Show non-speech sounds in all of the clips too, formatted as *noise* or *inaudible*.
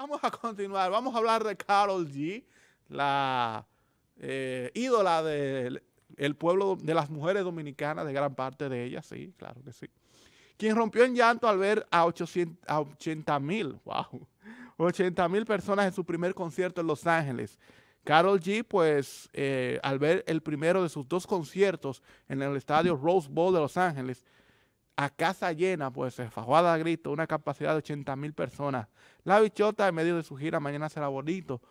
Vamos a continuar, vamos a hablar de Carol G, la eh, ídola del pueblo de las mujeres dominicanas, de gran parte de ellas, sí, claro que sí. Quien rompió en llanto al ver a 80 mil, wow, 80 mil personas en su primer concierto en Los Ángeles. Carol G, pues eh, al ver el primero de sus dos conciertos en el estadio Rose Bowl de Los Ángeles, a casa llena, pues se fajó a grito, una capacidad de 80 mil personas. La bichota, en medio de su gira Mañana será bonito,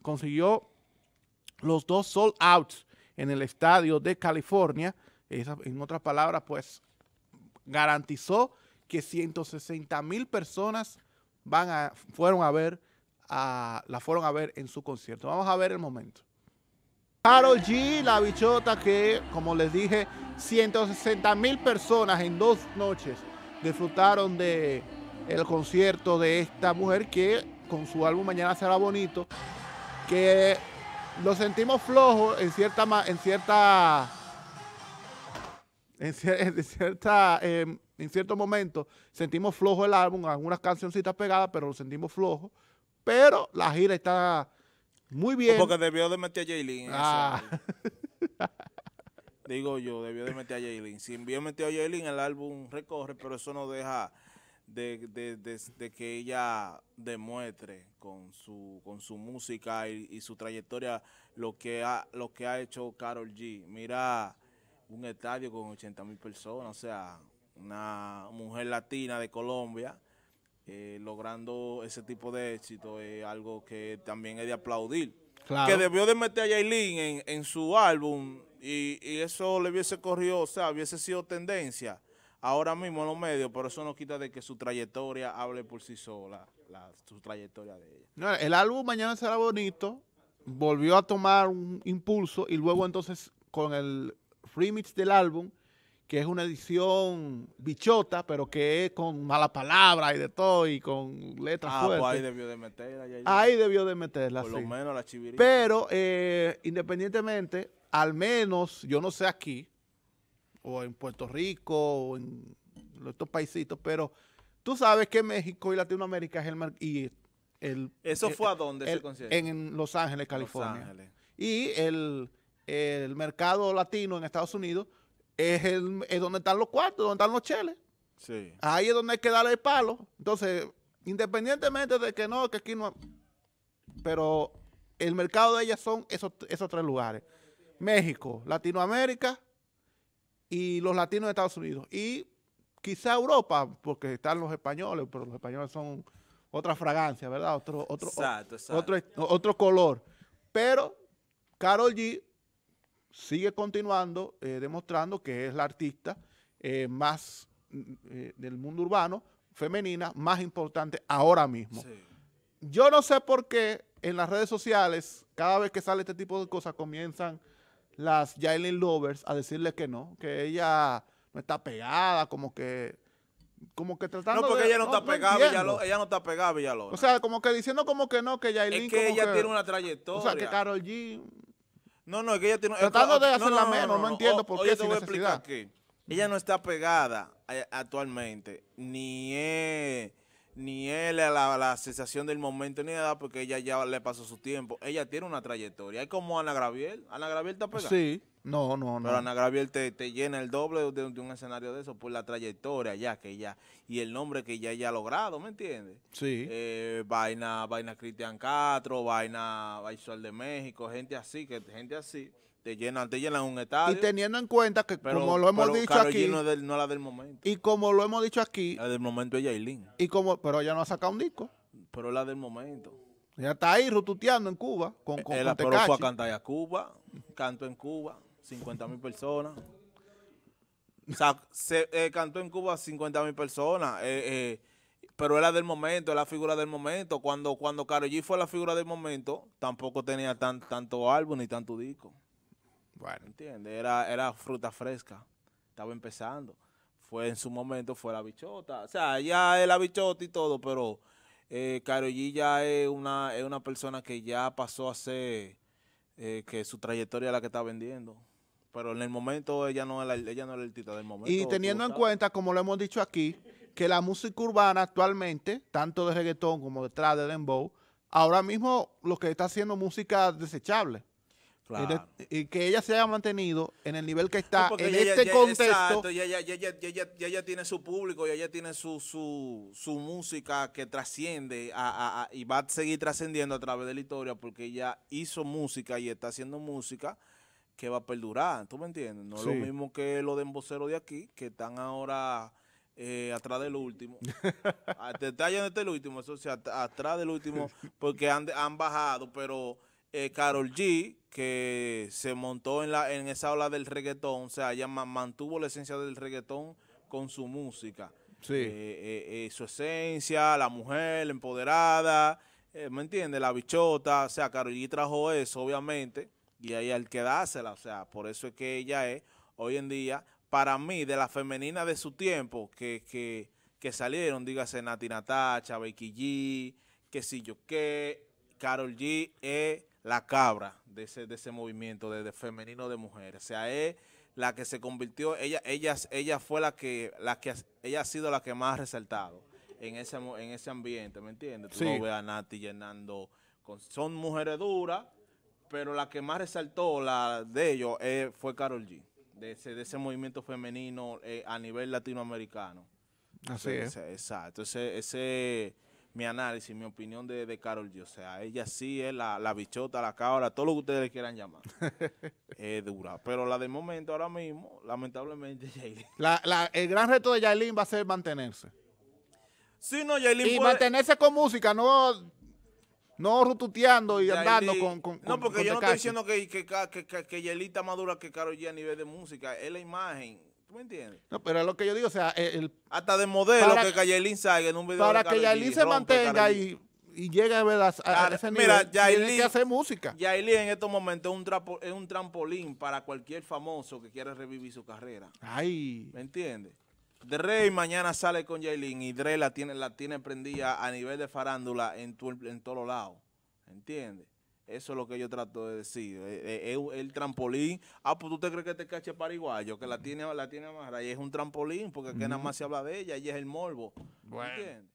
consiguió los dos sold outs en el estadio de California. en otras palabras, pues garantizó que 160 mil personas van a, fueron a ver, a, la fueron a ver en su concierto. Vamos a ver el momento. Carol G, la bichota que, como les dije, 160 mil personas en dos noches disfrutaron de el concierto de esta mujer que con su álbum Mañana será bonito, que lo sentimos flojo en cierta en cierta en, cierta em, en cierto momento sentimos flojo el álbum, algunas cancioncitas pegadas, pero lo sentimos flojo, pero la gira está muy pues bien. Porque debió de meter a Jaylin. Ah. *laughs* Digo yo, debió de meter a Jaylin. Si bien metió a Jaylin, el álbum recorre, pero eso no deja de, que ella demuestre con su, con su música y, su trayectoria lo que ha, lo que ha hecho Carol G. Mira un estadio con 80 mil personas, o sea, una mujer latina de Colombia eh, logrando ese tipo de éxito es algo que también es de aplaudir. Que debió de meter a Yailin en, su álbum y, eso le hubiese corrido, o sea, hubiese sido tendencia ahora mismo en los medios, pero eso no quita de que su trayectoria hable por sí sola, su trayectoria de ella. el álbum Mañana será bonito, volvió a tomar un impulso y luego entonces con el remix del álbum que es una edición bichota, pero que es con malas palabras y de todo y con letras ah, Pues ahí debió de meterla. Ahí debió de meterla, Por lo menos la Pero eh, independientemente, al menos, yo no sé aquí, o en Puerto Rico, o en estos paisitos, pero tú sabes que México y Latinoamérica es el... ¿Eso eh, fue a dónde se En Los Ángeles, California. Y el, el mercado latino en Estados Unidos es, el, es donde están los cuartos, donde están los cheles. Sí. Ahí es donde hay que darle el palo. Entonces, independientemente de que no, que aquí no. Pero el mercado de ellas son esos, tres lugares: México, Latinoamérica y los latinos de Estados Unidos. Y quizá Europa, porque están los españoles, pero los españoles son otra fragancia, ¿verdad? Otro, otro, otro, otro color. Pero Carol G sigue continuando eh, demostrando que es la artista eh, más mm, eh, del mundo urbano, femenina, más importante ahora mismo. Yo no sé por qué en las redes sociales, cada vez que sale este tipo de cosas, comienzan las Jalen Lovers a decirle que no, que ella no está pegada, como que como que tratando No, porque ella, no, está pegada, ella no está pegada, O sea, como que diciendo como que no, que Yailin Es que ella tiene una trayectoria. O sea, que Carol G no, no, es que ella tiene... Tratando de hacerla menos, no, entiendo por qué sin necesidad. Ella no está pegada eh, actualmente, ni es ni él la, la sensación del momento ni nada, porque ella ya le pasó su tiempo. Ella tiene una trayectoria. Es como Ana Graviel. Ana Graviel está pegada. Sí. No, no, no. Pero Ana Graviel te, llena el doble de, un escenario de eso por la trayectoria ya que ella y el nombre que ella ha logrado, ¿me entiendes? Sí. Eh, vaina, vaina Cristian Castro, vaina Visual de México, gente así, que gente así te llenan, te llenan un estadio. Y teniendo en cuenta que, como lo hemos dicho aquí. no, es la del momento. Y como lo hemos dicho aquí. La del momento es Yailin. Y como, pero ella no ha sacado un disco. Pero es la del momento. Ella está ahí rututeando en Cuba. Con, con, pero fue a cantar a Cuba. Cantó en Cuba. 50 mil personas. O sea, se, eh, cantó en Cuba 50 mil personas. Eh, eh, pero era del momento, era la figura del momento. Cuando, cuando Karol G fue la figura del momento, tampoco tenía tan, tanto álbum ni tanto disco. Bueno. ¿Entiendes? Era, era fruta fresca. Estaba empezando. Fue en su momento, fue la bichota. O sea, ya es la bichota y todo, pero caro eh, ya es una, persona que ya pasó a ser eh, que su trayectoria es la que está vendiendo. Pero en el momento ella no es la, ella no el del momento. Y teniendo en cuenta, como lo hemos dicho aquí, que la música urbana actualmente, tanto de reggaetón como detrás de dembow, ahora mismo lo que está haciendo música desechable. Y que ella se haya mantenido en el nivel que está en este contexto. Exacto, ya ella, tiene su público, y ella tiene su, su, su música que trasciende a, y va a seguir trascendiendo a través de la historia porque ella hizo música y está haciendo música que va a perdurar, ¿tú me entiendes? No es lo mismo que lo de demboceros de aquí, que están ahora eh, atrás del último. *laughs* Ah, te último, eso sí, atrás del último, porque han, han bajado, pero Carol eh, G, que se montó en, la, en esa ola del reggaetón, o sea, ella mantuvo la esencia del reggaetón con su música. Sí. Eh, eh, su esencia, la mujer empoderada, ¿me entiendes? La bichota, o sea, Carol G trajo eso, obviamente, y ahí al quedársela, o sea, por eso es que ella es, hoy en día, para mí, de la femenina de su tiempo, que, salieron, dígase Nati Natacha, Becky G, que si yo qué, Carol G es la cabra de ese, de ese movimiento de, femenino de mujeres. O sea, es la que se convirtió, ella, ella, ella fue la que, la que, ella ha sido la que más ha resaltado en ese, en ese ambiente, ¿me entiendes? Tú no ves a Nati llenando, con, son mujeres duras, pero la que más resaltó la de ellos eh, fue Carol G, de ese, de ese movimiento femenino eh, a nivel latinoamericano. Así es. Exacto. ese mi análisis, mi opinión de, de Carol G. O sea, ella sí es la, bichota, la cabra, todo lo que ustedes quieran llamar. *laughs* es dura. Pero la de momento, ahora mismo, lamentablemente, Jailin *laughs* La, la, el gran reto de Yailin va a ser mantenerse. Sí, no, Yailin Y mantenerse con música, no no rututeando y andando con, con, No, porque yo no estoy diciendo que, que, que, más dura que Carol G a nivel de música. Es la imagen. ¿Tú me entiendes? No, pero es lo que yo digo, o sea, eh, el... Hasta de modelo que Yailin salga en un video Para que Yailin se mantenga y, y, llegue a, ver a, ah, ese nivel, mira, tiene que hacer música. Yailin en estos momentos es un, es un trampolín para cualquier famoso que quiera revivir su carrera. Ay. ¿Me entiendes? Rey mañana sale con Jaylin y Dre la tiene, la tiene prendida a nivel de farándula en, tu, en todos lados. ¿Entiendes? Eso es lo que yo trato de decir. Eh, eh, el trampolín. Ah, pues tú te crees que te cache paraguayo, que la tiene, la tiene amarra. Y es un trampolín, porque aquí nada más se habla de ella y es el morbo. Bueno. ¿Entiendes?